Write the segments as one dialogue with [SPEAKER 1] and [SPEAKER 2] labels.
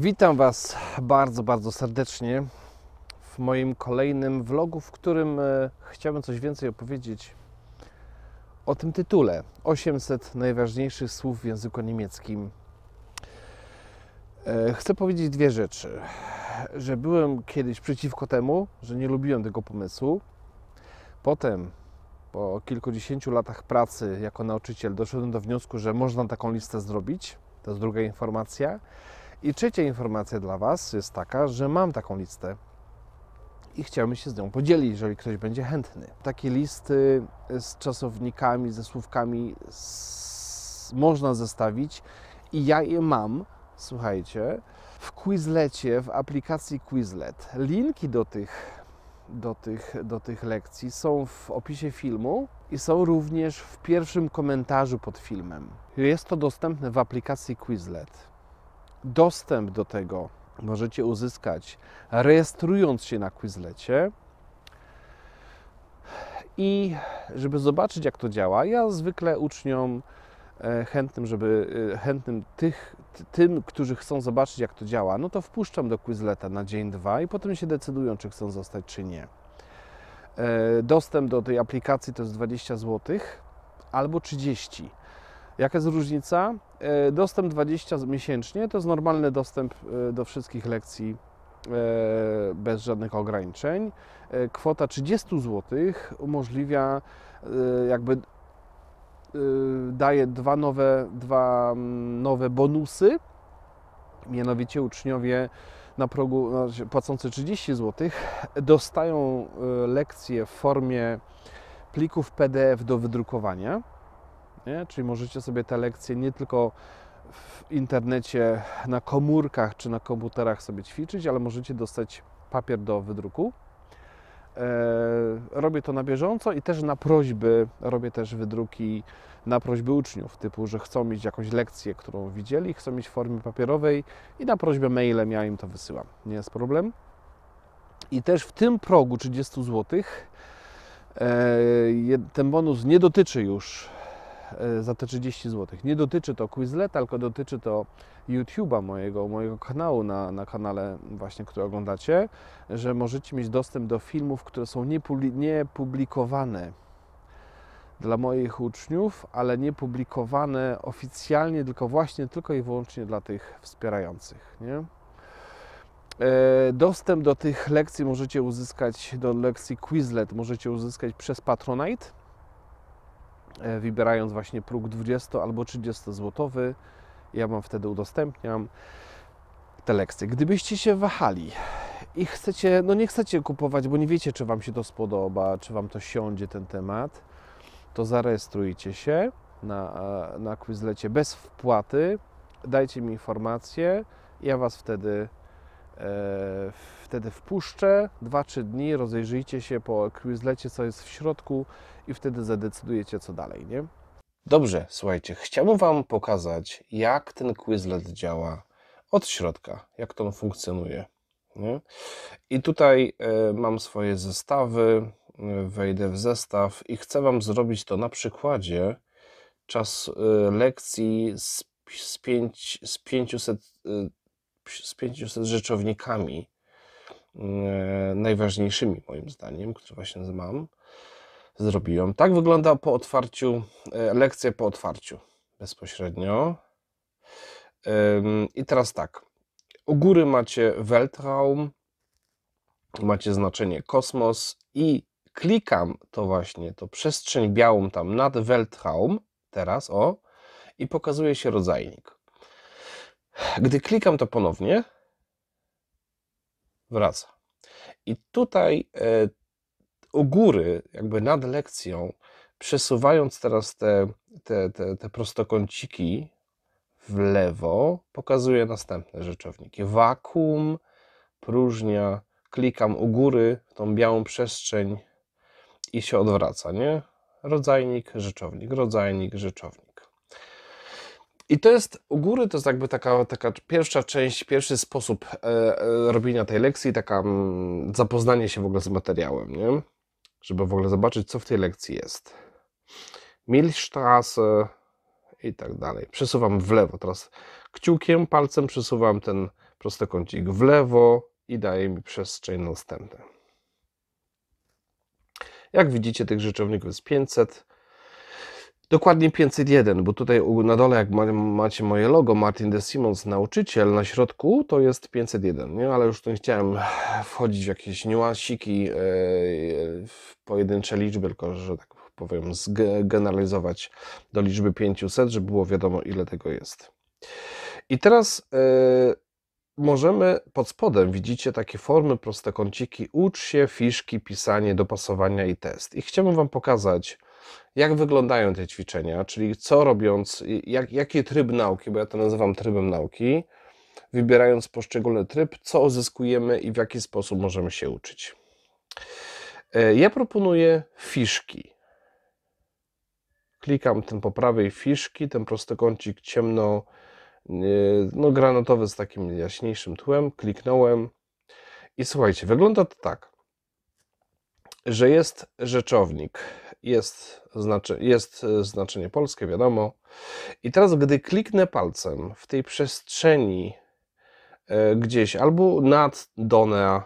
[SPEAKER 1] Witam Was bardzo, bardzo serdecznie w moim kolejnym vlogu, w którym e, chciałbym coś więcej opowiedzieć o tym tytule 800 najważniejszych słów w języku niemieckim. E, chcę powiedzieć dwie rzeczy. Że byłem kiedyś przeciwko temu, że nie lubiłem tego pomysłu. Potem, po kilkudziesięciu latach pracy jako nauczyciel, doszedłem do wniosku, że można taką listę zrobić. To jest druga informacja. I trzecia informacja dla Was jest taka, że mam taką listę i chciałbym się z nią podzielić, jeżeli ktoś będzie chętny. Takie listy y, z czasownikami, ze słówkami z... można zestawić i ja je mam, słuchajcie, w Quizlecie, w aplikacji Quizlet. Linki do tych, do tych, do tych lekcji są w opisie filmu i są również w pierwszym komentarzu pod filmem. Jest to dostępne w aplikacji Quizlet. Dostęp do tego możecie uzyskać rejestrując się na Quizlecie. I żeby zobaczyć, jak to działa, ja zwykle uczniom e, chętnym, żeby e, chętnym tych, tym, którzy chcą zobaczyć, jak to działa, no to wpuszczam do Quizleta na dzień, dwa i potem się decydują, czy chcą zostać, czy nie. E, dostęp do tej aplikacji to jest 20 zł albo 30. Jaka jest różnica? E, dostęp 20 miesięcznie to jest normalny dostęp e, do wszystkich lekcji e, bez żadnych ograniczeń. Kwota 30 zł umożliwia jakby daje dwa nowe, dwa mm, nowe bonusy. Mianowicie uczniowie na progu no, płacący 30 zł dostają lekcje w formie plików PDF do wydrukowania nie? Czyli możecie sobie te lekcje nie tylko w internecie, na komórkach czy na komputerach sobie ćwiczyć, ale możecie dostać papier do wydruku. E, robię to na bieżąco i też na prośby, robię też wydruki na prośby uczniów, typu, że chcą mieć jakąś lekcję, którą widzieli, chcą mieć w formie papierowej i na prośbę mailem ja im to wysyłam. Nie jest problem. I też w tym progu 30 zł e, ten bonus nie dotyczy już E, za te 30 zł. Nie dotyczy to Quizleta, tylko dotyczy to YouTube'a mojego, mojego kanału na, na kanale właśnie, który oglądacie, że możecie mieć dostęp do filmów, które są niepublikowane dla moich uczniów, ale niepublikowane oficjalnie, tylko właśnie, tylko i wyłącznie dla tych wspierających, nie? E, dostęp do tych lekcji możecie uzyskać, do lekcji Quizlet możecie uzyskać przez Patronite E, wybierając właśnie próg 20 albo 30 złotowy. Ja Wam wtedy udostępniam te lekcje. Gdybyście się wahali i chcecie, no nie chcecie kupować, bo nie wiecie, czy Wam się to spodoba, czy Wam to siądzie ten temat, to zarejestrujcie się na, e, na Quizlecie bez wpłaty, dajcie mi informację, ja Was wtedy e, wtedy wpuszczę 2-3 dni, rozejrzyjcie się po Quizlecie, co jest w środku i wtedy zadecydujecie, co dalej, nie? Dobrze, słuchajcie, chciałbym Wam pokazać, jak ten Quizlet działa od środka, jak to funkcjonuje. Nie? I tutaj y, mam swoje zestawy, e, wejdę w zestaw i chcę Wam zrobić to na przykładzie czas y, lekcji z, z, pięć, z 500 y, z 500 rzeczownikami E, najważniejszymi moim zdaniem, które właśnie mam, zrobiłem. Tak wygląda po otwarciu, e, lekcja po otwarciu bezpośrednio. I teraz tak, u góry macie Weltraum, macie znaczenie kosmos i klikam to właśnie, to przestrzeń białą tam nad Weltraum, teraz o, i pokazuje się rodzajnik. Gdy klikam to ponownie, wraca. I tutaj e, u góry, jakby nad lekcją, przesuwając teraz te, te, te, te prostokąciki w lewo, pokazuję następne rzeczowniki. Wakum, próżnia, klikam u góry w tą białą przestrzeń i się odwraca, nie? Rodzajnik, rzeczownik, rodzajnik, rzeczownik. I to jest u góry, to jest jakby taka, taka pierwsza część, pierwszy sposób e, e, robienia tej lekcji, taka mm, zapoznanie się w ogóle z materiałem, nie? żeby w ogóle zobaczyć, co w tej lekcji jest. Milchstrasse i tak dalej. Przesuwam w lewo. Teraz kciukiem, palcem przesuwam ten prostokącik w lewo i daje mi przestrzeń następną. Jak widzicie, tych rzeczowników jest 500. Dokładnie 501, bo tutaj na dole, jak macie moje logo, Martin de Simons, nauczyciel, na środku to jest 501, nie? ale już tu nie chciałem wchodzić w jakieś niuansiki, e, w pojedyncze liczby, tylko że tak powiem, zgeneralizować do liczby 500, żeby było wiadomo, ile tego jest. I teraz e, możemy pod spodem, widzicie takie formy, proste kąciki, ucz się, fiszki, pisanie, dopasowania i test. I chciałbym Wam pokazać, jak wyglądają te ćwiczenia, czyli co robiąc, jak, jaki tryb nauki, bo ja to nazywam trybem nauki, wybierając poszczególny tryb, co uzyskujemy i w jaki sposób możemy się uczyć. E, ja proponuję fiszki. Klikam ten po prawej fiszki, ten prostokącik ciemno, y, no granatowy z takim jaśniejszym tłem. Kliknąłem i słuchajcie, wygląda to tak, że jest rzeczownik jest, znaczy, jest e, znaczenie polskie, wiadomo. I teraz, gdy kliknę palcem w tej przestrzeni e, gdzieś albo nad Donea,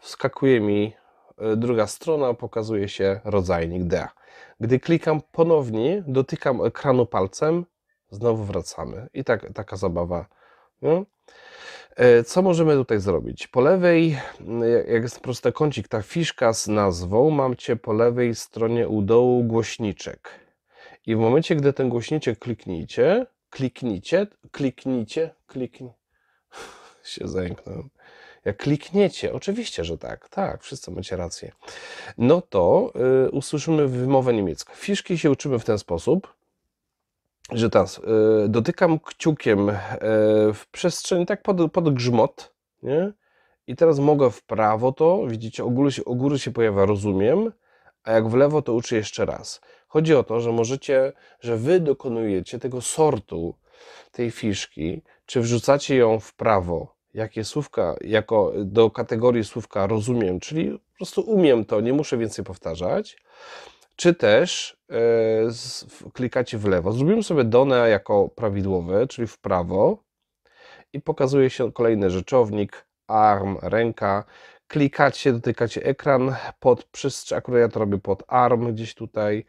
[SPEAKER 1] wskakuje mi e, druga strona, pokazuje się rodzajnik DEA. Gdy klikam ponownie, dotykam ekranu palcem, znowu wracamy. I tak taka zabawa. No? E, co możemy tutaj zrobić? Po lewej, mm, jak jest kącik, ta fiszka z nazwą, mam Cię po lewej stronie u dołu głośniczek. I w momencie, gdy ten głośniczek klikniecie, klikniecie, klikniecie, kliknijcie, się zajęknąłem. Jak klikniecie, oczywiście, że tak, tak, wszyscy macie rację, no to y, usłyszymy wymowę niemiecką. Fiszki się uczymy w ten sposób, że teraz y, dotykam kciukiem y, w przestrzeni, tak pod, pod grzmot, nie? I teraz mogę w prawo to, widzicie, u góry, się, u góry się pojawia rozumiem, a jak w lewo to uczy jeszcze raz. Chodzi o to, że możecie, że wy dokonujecie tego sortu tej fiszki, czy wrzucacie ją w prawo, jakie słówka, jako do kategorii słówka rozumiem, czyli po prostu umiem to, nie muszę więcej powtarzać, czy też e, klikacie w lewo. Zrobimy sobie done jako prawidłowe, czyli w prawo i pokazuje się kolejny rzeczownik, arm, ręka. Klikacie, dotykacie ekran pod przystrzał, akurat ja to robię pod arm, gdzieś tutaj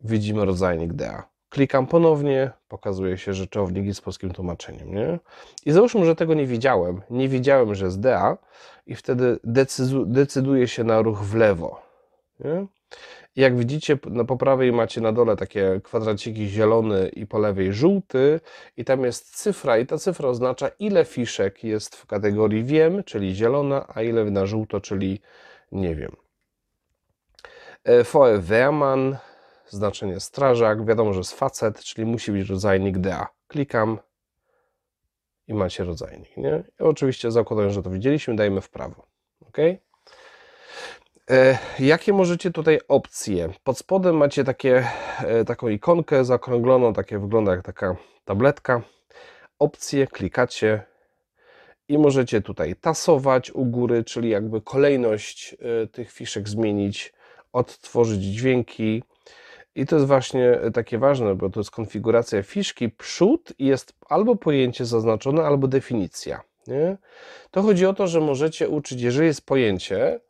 [SPEAKER 1] widzimy rodzajnik DA. Klikam ponownie, pokazuje się rzeczownik z polskim tłumaczeniem. Nie? I załóżmy, że tego nie widziałem. Nie widziałem, że jest DA i wtedy decyduję się na ruch w lewo jak widzicie, no po prawej macie na dole takie kwadraciki zielony i po lewej żółty i tam jest cyfra i ta cyfra oznacza ile fiszek jest w kategorii wiem, czyli zielona, a ile na żółto, czyli nie wiem. E, foe Wehrmann, znaczenie strażak, wiadomo, że jest facet, czyli musi być rodzajnik DA. Klikam i macie rodzajnik, nie? I oczywiście zakładając, że to widzieliśmy, dajemy w prawo, ok? E, jakie możecie tutaj opcje? Pod spodem macie takie, e, taką ikonkę zakrągloną, takie wygląda jak taka tabletka. Opcje klikacie i możecie tutaj tasować u góry, czyli jakby kolejność e, tych fiszek zmienić, odtworzyć dźwięki. I to jest właśnie takie ważne, bo to jest konfiguracja fiszki. Przód jest albo pojęcie zaznaczone, albo definicja. Nie? To chodzi o to, że możecie uczyć, jeżeli jest pojęcie,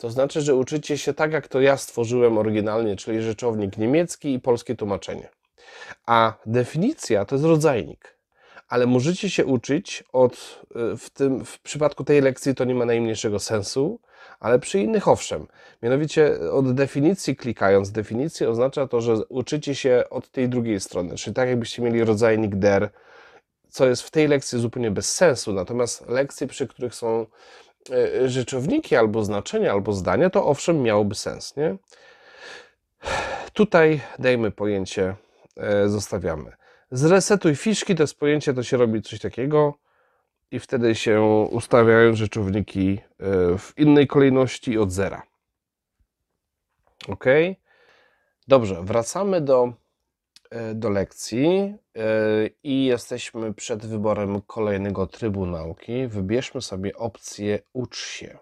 [SPEAKER 1] to znaczy, że uczycie się tak, jak to ja stworzyłem oryginalnie, czyli rzeczownik niemiecki i polskie tłumaczenie. A definicja to jest rodzajnik, ale możecie się uczyć od, y, w, tym, w przypadku tej lekcji to nie ma najmniejszego sensu, ale przy innych owszem. Mianowicie y, od definicji klikając definicję oznacza to, że uczycie się od tej drugiej strony, czyli tak jakbyście mieli rodzajnik der, co jest w tej lekcji zupełnie bez sensu, natomiast lekcje, przy których są E, rzeczowniki albo znaczenia, albo zdania, to owszem, miałoby sens, nie? Tutaj dajmy pojęcie, e, zostawiamy. Zresetuj fiszki, to jest pojęcie, to się robi coś takiego i wtedy się ustawiają rzeczowniki e, w innej kolejności od zera. Ok? Dobrze, wracamy do E, do lekcji e, i jesteśmy przed wyborem kolejnego trybu nauki. Wybierzmy sobie opcję ucz się.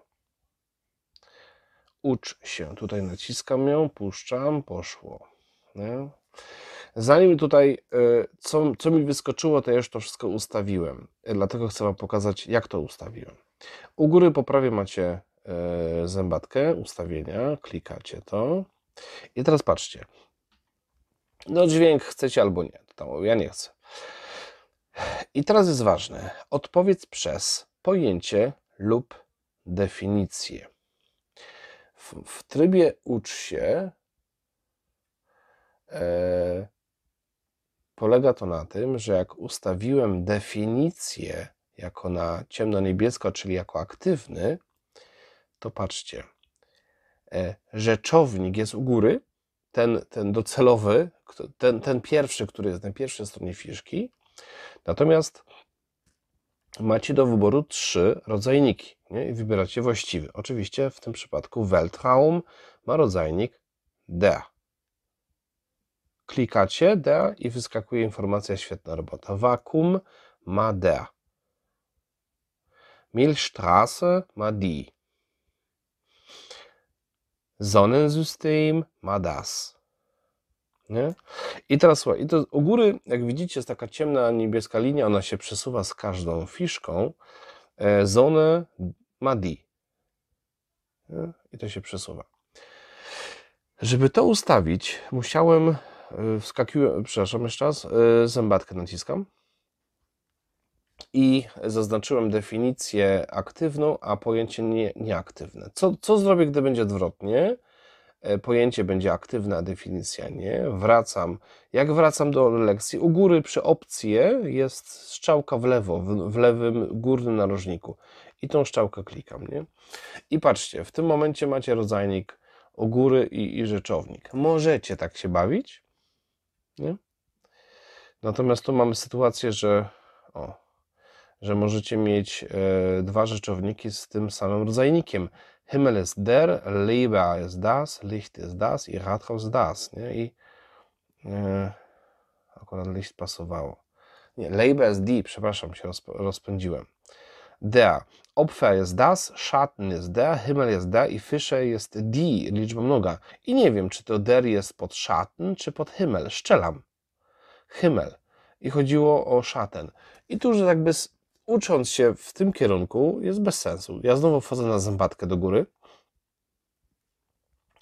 [SPEAKER 1] Ucz się. Tutaj naciskam ją, puszczam, poszło. Zanim tutaj, e, co, co mi wyskoczyło, to ja już to wszystko ustawiłem. Dlatego chcę Wam pokazać, jak to ustawiłem. U góry po prawej macie zębatkę ustawienia, klikacie to. I teraz patrzcie, no dźwięk chcecie albo nie. To ja nie chcę. I teraz jest ważne. Odpowiedz przez pojęcie lub definicję. W, w trybie ucz się e, polega to na tym, że jak ustawiłem definicję jako na ciemno-niebiesko, czyli jako aktywny, to patrzcie, e, rzeczownik jest u góry, ten, ten docelowy, ten, ten pierwszy, który jest na pierwszej stronie fiszki. Natomiast macie do wyboru trzy rodzajniki nie? i wybieracie właściwy. Oczywiście w tym przypadku Weltraum ma rodzajnik D. Klikacie D i wyskakuje informacja świetna robota. Vakuum ma D. Milstrasse ma D. Sonnensystem ma das. Nie? I teraz słuchaj, i to u góry, jak widzicie, jest taka ciemna niebieska linia, ona się przesuwa z każdą fiszką. E, zone ma di. I to się przesuwa. Żeby to ustawić, musiałem, e, wskakiłem, przepraszam jeszcze raz, e, zębatkę naciskam i zaznaczyłem definicję aktywną, a pojęcie nie, nieaktywne. Co, co zrobię, gdy będzie odwrotnie? E, pojęcie będzie aktywne, a definicja nie. Wracam. Jak wracam do lekcji? U góry przy opcję e jest strzałka w lewo, w, w lewym górnym narożniku. I tą strzałkę klikam, nie? I patrzcie, w tym momencie macie rodzajnik u góry i, i rzeczownik. Możecie tak się bawić, nie? Natomiast tu mamy sytuację, że o, że możecie mieć e, dwa rzeczowniki z tym samym rodzajnikiem. Himmel jest der, Liebe jest das, Licht jest das i Rathaus das. Nie? I e, akurat Licht pasowało. Nie, Liebe jest die, przepraszam, się rozp rozpędziłem. Der. Opfer jest das, Schatten jest der, Himmel jest der i Fische jest die, liczba mnoga. I nie wiem, czy to der jest pod Schatten, czy pod Himmel. Szczelam. Himmel. I chodziło o Schatten. I tu już jakby ucząc się w tym kierunku jest bez sensu. Ja znowu wchodzę na zębatkę do góry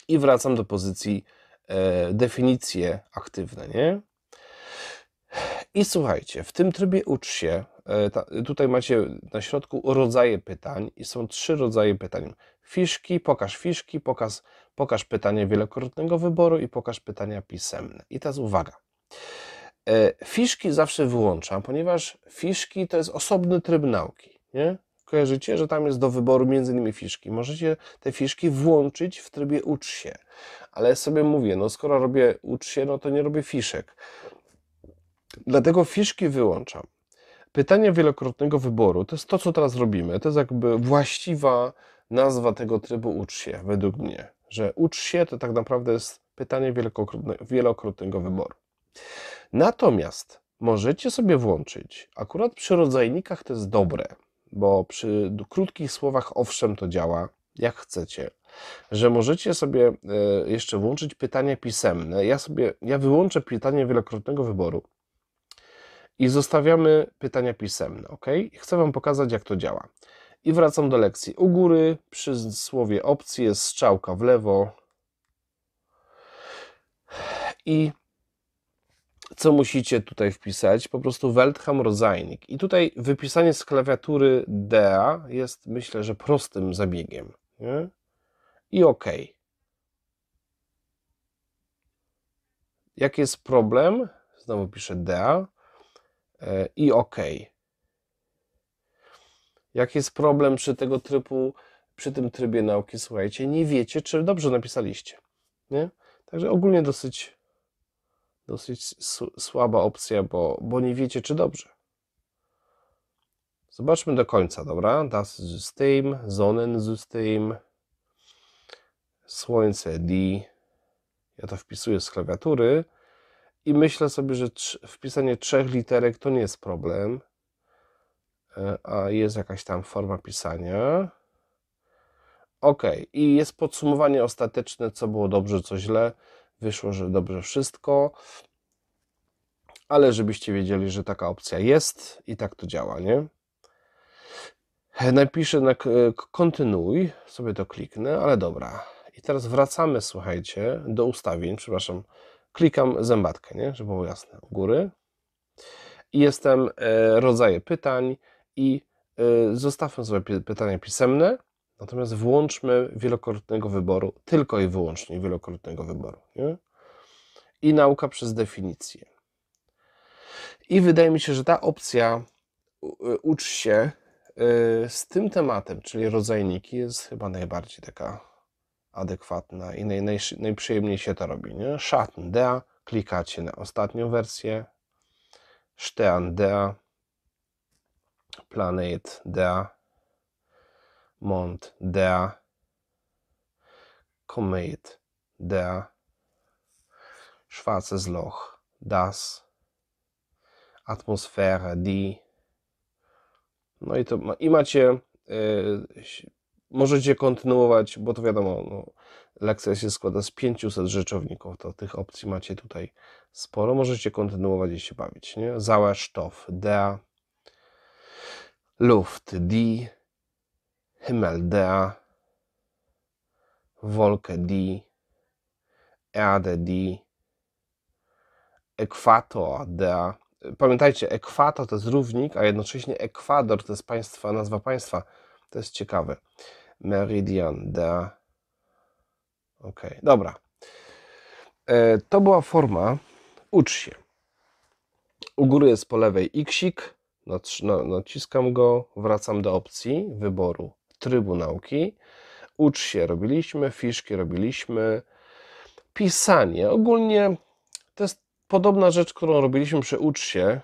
[SPEAKER 1] i wracam do pozycji e, definicje aktywne, nie? I słuchajcie, w tym trybie ucz się. E, ta, tutaj macie na środku rodzaje pytań i są trzy rodzaje pytań. Fiszki, pokaż fiszki, pokaż, pokaż pytania wielokrotnego wyboru i pokaż pytania pisemne. I teraz uwaga. E, fiszki zawsze wyłączam, ponieważ fiszki to jest osobny tryb nauki. Nie? Kojarzycie, że tam jest do wyboru między innymi fiszki. Możecie te fiszki włączyć w trybie ucz się. Ale sobie mówię, no skoro robię ucz się, no to nie robię fiszek. Dlatego fiszki wyłączam. Pytanie wielokrotnego wyboru to jest to, co teraz robimy. To jest jakby właściwa nazwa tego trybu ucz się, według mnie. Że ucz się to tak naprawdę jest pytanie wielokrotnego wyboru. Natomiast możecie sobie włączyć, akurat przy rodzajnikach to jest dobre, bo przy krótkich słowach owszem to działa, jak chcecie, że możecie sobie e, jeszcze włączyć pytania pisemne. Ja sobie, ja wyłączę pytanie wielokrotnego wyboru i zostawiamy pytania pisemne, ok? Chcę Wam pokazać, jak to działa. I wracam do lekcji. U góry przy słowie opcji jest strzałka w lewo i co musicie tutaj wpisać? Po prostu Weltham Rodzajnik. I tutaj wypisanie z klawiatury DA jest, myślę, że prostym zabiegiem. Nie? I OK. Jak jest problem? Znowu piszę DA. E, I OK. Jak jest problem przy tego trybu, przy tym trybie nauki? Słuchajcie, nie wiecie, czy dobrze napisaliście. Nie? Także ogólnie dosyć Dosyć słaba opcja, bo, bo nie wiecie, czy dobrze. Zobaczmy do końca, dobra? Das System, Sonnensystem, Słońce, d Ja to wpisuję z klawiatury i myślę sobie, że wpisanie trzech literek to nie jest problem, e, a jest jakaś tam forma pisania. Ok, i jest podsumowanie ostateczne, co było dobrze, co źle wyszło, że dobrze wszystko, ale żebyście wiedzieli, że taka opcja jest i tak to działa, nie? Napiszę na kontynuuj, sobie to kliknę, ale dobra. I teraz wracamy, słuchajcie, do ustawień, przepraszam, klikam zębatkę, nie? Żeby było jasne, u góry. I jestem e, rodzaje pytań i e, zostawmy sobie pytania pisemne, Natomiast włączmy wielokrotnego wyboru, tylko i wyłącznie wielokrotnego wyboru. Nie? I nauka przez definicję. I wydaje mi się, że ta opcja y, ucz się y, z tym tematem, czyli rodzajniki, jest chyba najbardziej taka adekwatna i naj, naj, najprzyjemniej się to robi. Nie? Schatten der, klikacie na ostatnią wersję. Stern der, Planet der, mont der Komet, der schwarzes Loch, das atmosfera, die no i to i macie e, możecie kontynuować, bo to wiadomo, no, lekcja się składa z 500 rzeczowników, to tych opcji macie tutaj sporo. Możecie kontynuować i się bawić. Nie? Zauerstoff, der Luft, die Himeldea, Wolke die, Eade die, Ekwator dea. Pamiętajcie, ekwator to jest równik, a jednocześnie Ekwador to jest państwa, nazwa państwa. To jest ciekawe. Meridian dea. Ok, dobra. E, to była forma. Ucz się. U góry jest po lewej iksik, naciskam go, wracam do opcji wyboru trybu nauki. Ucz się robiliśmy, fiszki robiliśmy, pisanie. Ogólnie to jest podobna rzecz, którą robiliśmy przy ucz się,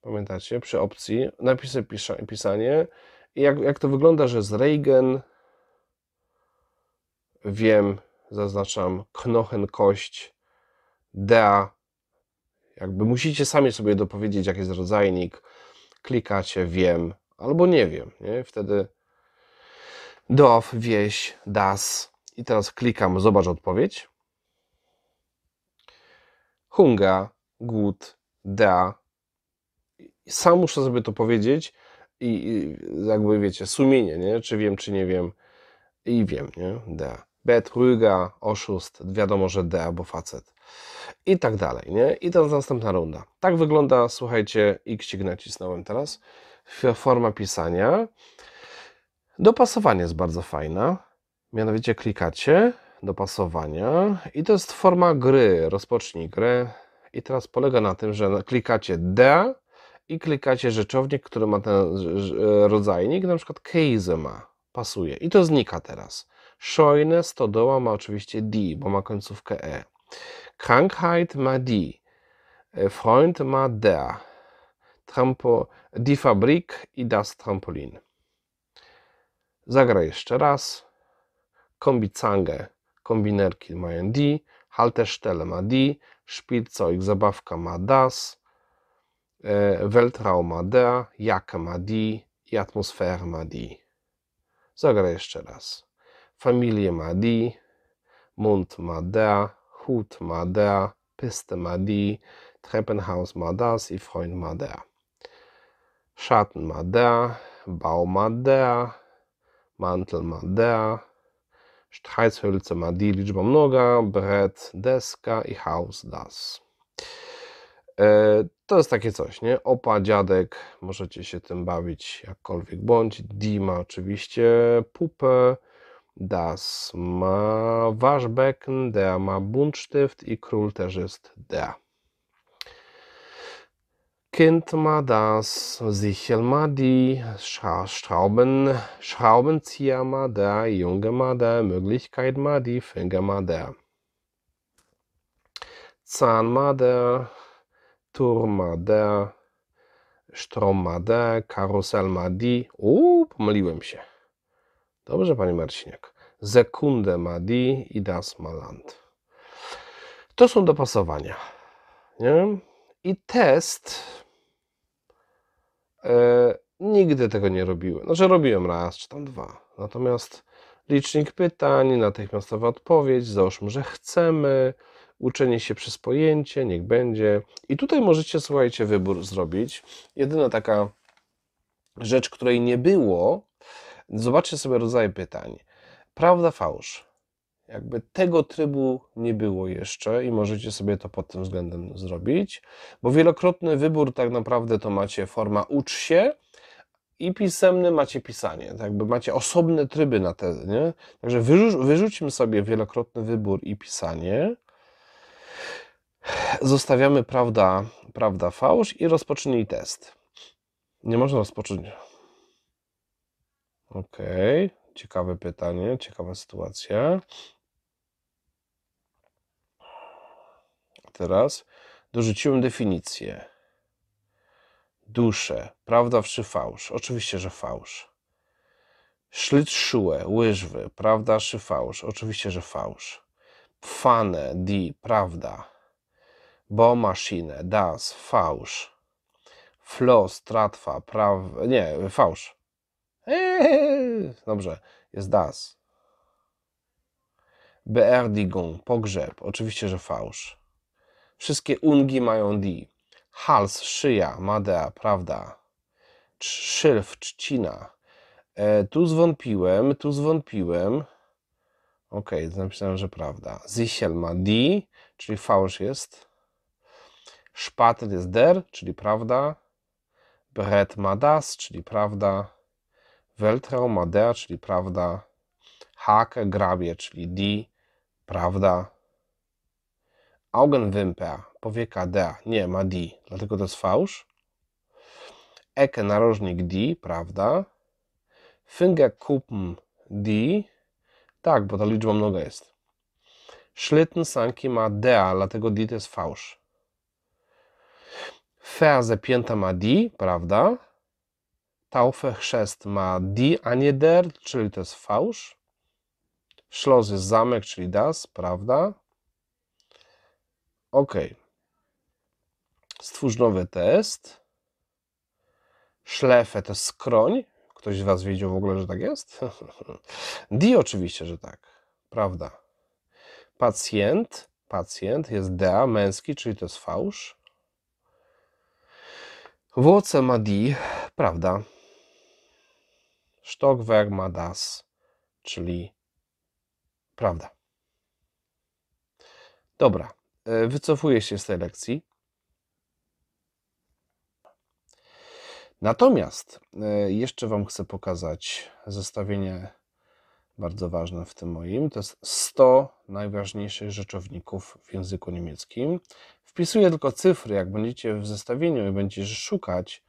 [SPEAKER 1] pamiętacie, przy opcji, napisy pisza, pisanie. I jak, jak to wygląda, że z Reigen wiem, zaznaczam, knochen, kość, dea, jakby musicie sami sobie dopowiedzieć, jaki jest rodzajnik, klikacie wiem albo nie wiem, nie? Wtedy Dorf, wieś, das. I teraz klikam, zobacz odpowiedź. Hunga, gut, da. Sam muszę sobie to powiedzieć i, i jakby wiecie, sumienie, nie? Czy wiem, czy nie wiem. I wiem, nie? Da. Betrüger, oszust, wiadomo, że da, bo facet. I tak dalej, nie? I teraz następna runda. Tak wygląda, słuchajcie, x nacisnąłem teraz, forma pisania. Dopasowanie jest bardzo fajne. Mianowicie klikacie dopasowania i to jest forma gry, rozpocznij grę. I teraz polega na tym, że klikacie D i klikacie rzeczownik, który ma ten rodzajnik, na przykład case ma, pasuje. I to znika teraz. Szojne stodoła ma oczywiście D, bo ma końcówkę E. Krankheit ma D. E, Freund ma D. Trampo, die Fabrik i das Trampolin. Zagra jeszcze raz. Kombizange, kombinerki mają D, Haltestelle ma D, Spielzeug, zabawka ma das, e, Weltraum ma der, Jacke ma di, i atmosfera ma die. Zagra jeszcze raz. Familie ma di, Mund ma der, Hut ma der, Piste ma di, Treppenhaus ma das i Freund ma der. Schatten ma der, Baum ma der, mantel ma der, Streitshölze ma die, liczba mnoga, bret deska i house das. E, to jest takie coś, nie? Opa, dziadek, możecie się tym bawić jakkolwiek bądź. Dima oczywiście pupę, das ma Waschbecken, der ma Buntstift i król też jest der könnte ma das sichel ma die Schrauben, Schraubenzieher mal da, Junge mal da, Möglichkeit ma die Finger ma da. Zahn ma da, Turm mal Strom ma D, karusel ma D. Uuu, pomyliłem się. Dobrze, panie Marciniak. Sekunde ma D i das ma land. To są dopasowania. Nie? I test. E, nigdy tego nie robiły. Znaczy robiłem raz czy tam dwa. Natomiast licznik pytań, natychmiastowa odpowiedź, załóżmy, że chcemy, uczenie się przez pojęcie, niech będzie. I tutaj możecie, słuchajcie, wybór zrobić. Jedyna taka rzecz, której nie było, zobaczcie sobie rodzaje pytań. Prawda, fałsz jakby tego trybu nie było jeszcze i możecie sobie to pod tym względem zrobić, bo wielokrotny wybór tak naprawdę to macie forma ucz się i pisemny macie pisanie, tak jakby macie osobne tryby na te, nie? Także wyrzu wyrzućmy sobie wielokrotny wybór i pisanie, zostawiamy prawda, prawda, fałsz i rozpocznij test. Nie można rozpocząć. Okej, okay. ciekawe pytanie, ciekawa sytuacja. teraz dorzuciłem definicję. Duszę, prawda czy fałsz? Oczywiście, że fałsz. Szlitszue, łyżwy, prawda czy fałsz? Oczywiście, że fałsz. Pfane, di, prawda. Bomaschine, das, fałsz. Flos, tratwa, praw... nie, fałsz. Eee, dobrze, jest das. Beerdigung, pogrzeb, oczywiście, że fałsz. Wszystkie ungi mają di. Hals, szyja, madea, prawda. Szylf, trzcina. E, tu zwątpiłem, tu zwątpiłem. Ok, napisałem, że prawda. Zisiel ma di, czyli fałsz jest. Szpatel jest der, czyli prawda. Bret ma das, czyli prawda. Weltrau ma der, czyli prawda. Hake grabie, czyli di, prawda. Augenwimper, powieka D, nie, ma D, dlatego to jest fałsz. Ecke, narożnik D, prawda. Fingerkuppen D, tak, bo ta liczba mnoga jest. Schlitten sanki ma D, dlatego D to jest fałsz. Fea zepięta ma D, prawda. Taufe, chrzest ma D, a nie der, czyli to jest fałsz. Schloss jest zamek, czyli das, prawda. OK. Stwórz nowy test. Szlefę to skroń. Ktoś z Was wiedział w ogóle, że tak jest? D oczywiście, że tak. Prawda. Pacjent. Pacjent jest D, męski, czyli to jest fałsz. Włoce ma D, prawda. Stockwerk ma das, czyli prawda. Dobra, E, wycofuje się z tej lekcji. Natomiast e, jeszcze Wam chcę pokazać zestawienie bardzo ważne w tym moim. To jest 100 najważniejszych rzeczowników w języku niemieckim. Wpisuję tylko cyfry. Jak będziecie w zestawieniu i będziecie szukać,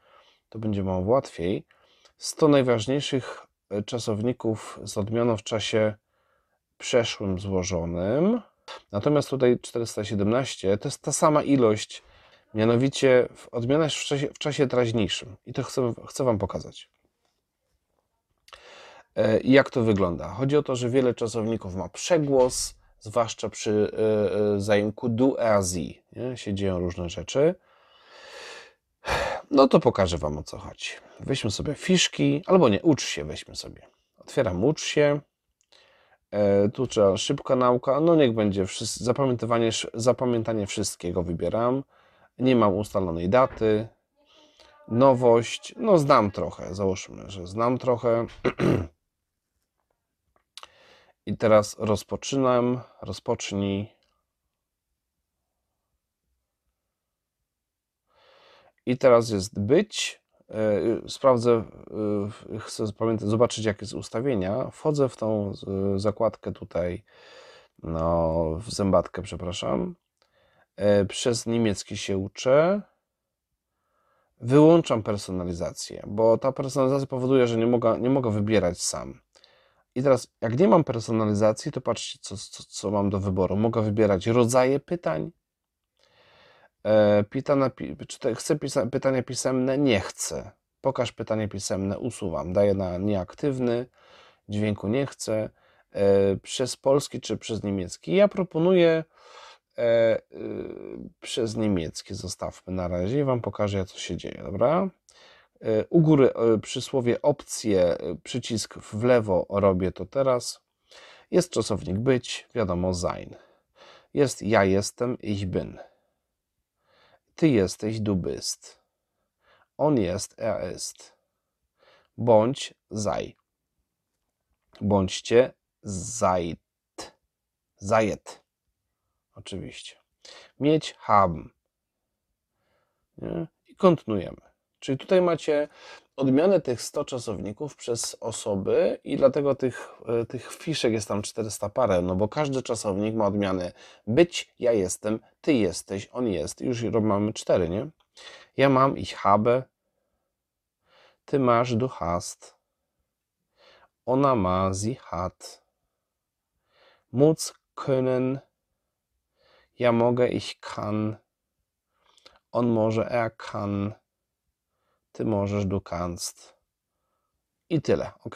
[SPEAKER 1] to będzie Wam łatwiej. 100 najważniejszych e, czasowników z odmianą w czasie przeszłym złożonym. Natomiast tutaj 417 to jest ta sama ilość, mianowicie odmiana w czasie, w czasie teraźniejszym. I to chcę, chcę Wam pokazać. I e, jak to wygląda? Chodzi o to, że wiele czasowników ma przegłos, zwłaszcza przy e, e, zaimku do Azji. Się dzieją różne rzeczy. No to pokażę Wam o co chodzi. Weźmy sobie fiszki, albo nie, ucz się weźmy sobie. Otwieram ucz się tu e, trzeba szybka nauka, no niech będzie zapamiętywanie, zapamiętanie wszystkiego wybieram. Nie mam ustalonej daty. Nowość, no znam trochę, załóżmy, że znam trochę. I teraz rozpoczynam, rozpocznij. I teraz jest być. E, sprawdzę, e, chcę pamiętać, zobaczyć jakie są ustawienia. Wchodzę w tą zakładkę tutaj, no, w zębatkę, przepraszam. E, przez niemiecki się uczę. Wyłączam personalizację, bo ta personalizacja powoduje, że nie mogę, nie mogę wybierać sam. I teraz, jak nie mam personalizacji, to patrzcie, co, co, co mam do wyboru. Mogę wybierać rodzaje pytań, E, pytana, czy te, chcę pisa, pytania pisemne? Nie chcę. Pokaż pytanie pisemne, usuwam. Daję na nieaktywny, dźwięku nie chcę. E, przez polski czy przez niemiecki? Ja proponuję e, e, przez niemiecki, zostawmy na razie i Wam pokażę, jak to się dzieje, dobra? E, u góry e, przysłowie opcje, e, przycisk w lewo, robię to teraz. Jest czasownik być, wiadomo, sein. Jest ja jestem, ich bin ty jesteś dubyst. On jest, er ist. Bądź zaj. Bądźcie zajt. Zajet. Oczywiście. Mieć haben. Nie? I kontynuujemy. Czyli tutaj macie odmianę tych 100 czasowników przez osoby i dlatego tych, e, tych fiszek jest tam 400 parę, no bo każdy czasownik ma odmianę być, ja jestem, ty jesteś, on jest. Już mamy cztery, nie? Ja mam, ich habe, ty masz, du hast, ona ma, sie hat, móc, können, ja mogę, ich kann, on może, er kann, ty możesz, du kannst. I tyle, ok?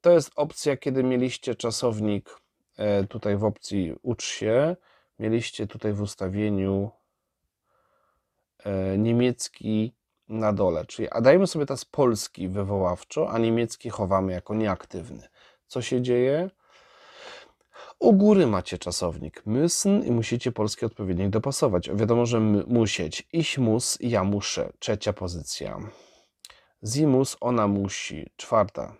[SPEAKER 1] To jest opcja, kiedy mieliście czasownik e, tutaj w opcji ucz się, mieliście tutaj w ustawieniu e, niemiecki na dole, czyli a dajmy sobie teraz polski wywoławczo, a niemiecki chowamy jako nieaktywny. Co się dzieje? U góry macie czasownik müssen i musicie polski odpowiednik dopasować. Wiadomo, że musieć. Ich muss, ja muszę. Trzecia pozycja. Sie muss, ona musi. Czwarta.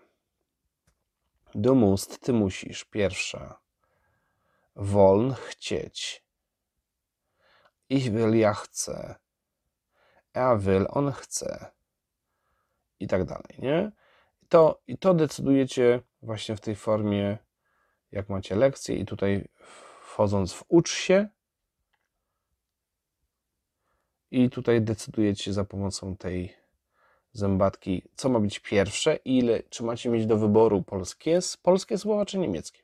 [SPEAKER 1] Du musst, ty musisz. Pierwsza. Woln, chcieć. Ich will, ja chcę. Er will, on chce. I tak dalej, nie? To, I to decydujecie właśnie w tej formie jak macie lekcję i tutaj wchodząc w ucz się i tutaj decydujecie za pomocą tej zębatki, co ma być pierwsze i ile, czy macie mieć do wyboru polskie, polskie słowa czy niemieckie.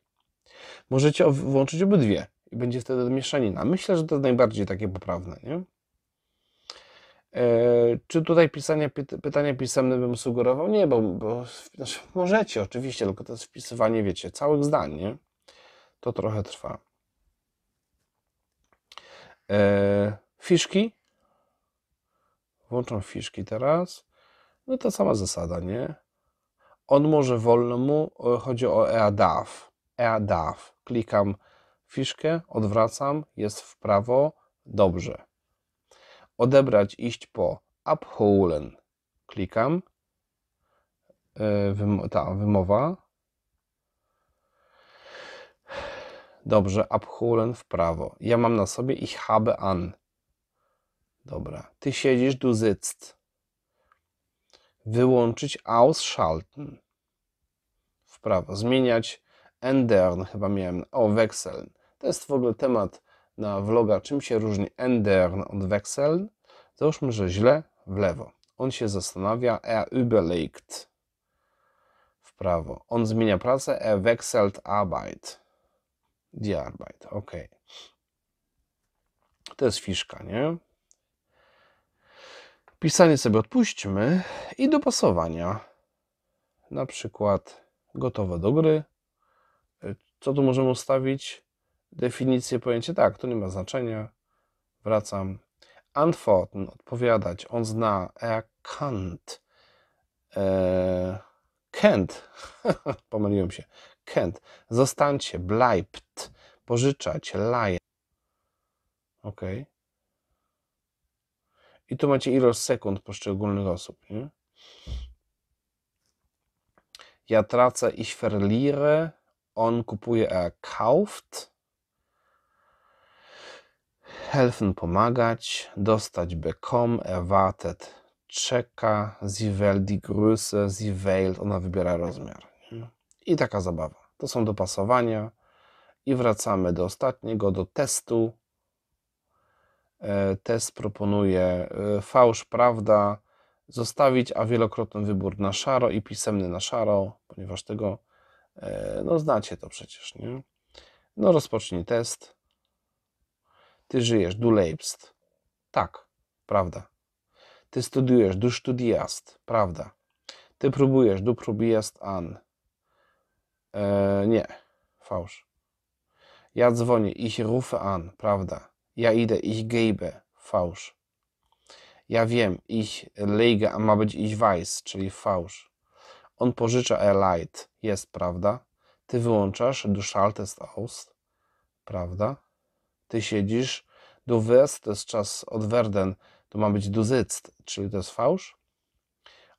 [SPEAKER 1] Możecie włączyć obydwie i będzie wtedy mieszanina. Myślę, że to jest najbardziej takie poprawne, nie? E, czy tutaj pisanie, pisemne bym sugerował? Nie, bo, bo znaczy możecie oczywiście, tylko to jest wpisywanie, wiecie, całych zdań, nie? To trochę trwa. E, fiszki. Włączam fiszki teraz. No to sama zasada, nie? On może wolno mu, e, chodzi o EADAF. EADAF. Klikam fiszkę, odwracam, jest w prawo, dobrze odebrać, iść po abholen. Klikam. E, wym ta wymowa. Dobrze, abholen w prawo. Ja mam na sobie ich habe an. Dobra. Ty siedzisz, du sitzt. Wyłączyć ausschalten. W prawo. Zmieniać ändern. Chyba miałem. O, wechseln. To jest w ogóle temat na vloga, czym się różni Endern od Wechseln, załóżmy, że źle w lewo. On się zastanawia, e, er überlegt w prawo. On zmienia pracę, er wechselt Arbeit. Die Arbeit, ok. To jest fiszka, nie? Pisanie sobie odpuśćmy i do pasowania. Na przykład gotowe do gry. E, co tu możemy ustawić? definicję pojęcie, tak, to nie ma znaczenia, wracam. Antworten, odpowiadać, on zna, erkannt, e, Kent, pomyliłem się, Kent. zostańcie, bleibt, pożyczać, laje. Ok. I tu macie ilość sekund poszczególnych osób, nie? Ja tracę, ich verliere, on kupuje, er kauft, helfen pomagać, dostać bekom, erwartet czeka, sie will die Größe, sie wählt, ona wybiera rozmiar. I taka zabawa. To są dopasowania i wracamy do ostatniego, do testu. E, test proponuje e, fałsz, prawda, zostawić, a wielokrotny wybór na szaro i pisemny na szaro, ponieważ tego, e, no znacie to przecież, nie? No rozpocznij test. Ty żyjesz, du lebst. Tak, prawda. Ty studiujesz, du studiast. Prawda. Ty próbujesz, du próbujast an. E, nie, fałsz. Ja dzwonię, ich rufe an. Prawda. Ja idę, ich gebe. Fałsz. Ja wiem, ich lege, a ma być ich weiß, czyli fałsz. On pożycza er light. Jest, prawda? Ty wyłączasz, du schaltest aus. Prawda? ty siedzisz, du wirst, to jest czas od werden, to ma być du sitzt, czyli to jest fałsz.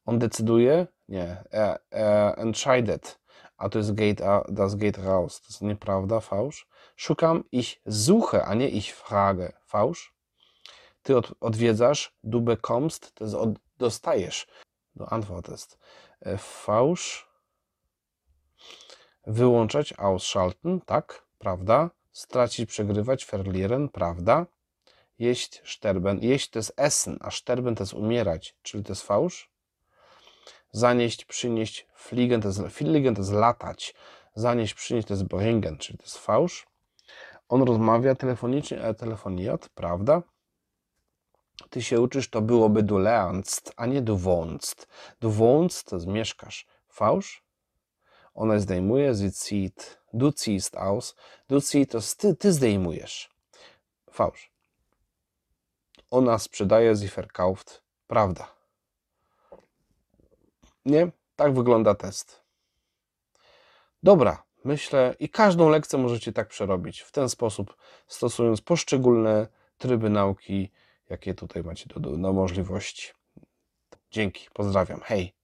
[SPEAKER 1] On decyduje? Nie. Er, er entscheidet. A to jest geht, das geht raus. To jest nieprawda, fałsz. Szukam, ich suche, a nie ich frage. Fałsz. Ty od, odwiedzasz, du bekommst, to jest od, dostajesz. Do no, antwort jest. E, fałsz. Wyłączać, ausschalten, tak, prawda stracić, przegrywać, verlieren, prawda? Jeść, szterben. Jeść to jest essen, a szterben to jest umierać, czyli to jest fałsz. Zanieść, przynieść, fliegen to jest, fliegen to jest latać. Zanieść, przynieść to jest bringen, czyli to jest fałsz. On rozmawia telefonicznie, ale telefoniat, prawda? Ty się uczysz, to byłoby du lernst, a nie du wohnst. Du wohnst to jest mieszkasz. Fałsz? Ona zdejmuje, sie zieht, du ziehst aus, du ziehst, to ty, ty zdejmujesz. Fałsz. Ona sprzedaje, sie verkauft, prawda. Nie? Tak wygląda test. Dobra, myślę, i każdą lekcję możecie tak przerobić, w ten sposób, stosując poszczególne tryby nauki, jakie tutaj macie do, do, do możliwości. Dzięki, pozdrawiam, hej.